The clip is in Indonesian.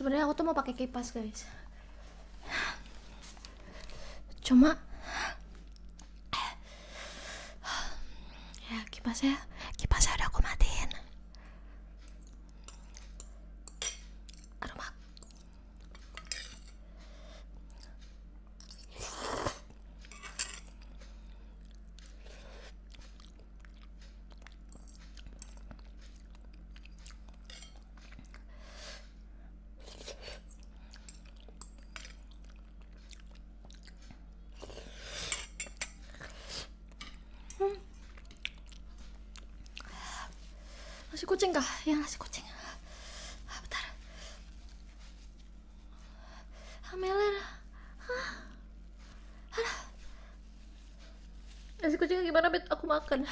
sebenarnya aku tuh mau pakai kipas guys cuma ya kipasnya nasi kucing kah ya nasi kucing ah, bentar Ameler Ah. masih nasi kucing gimana bet aku makan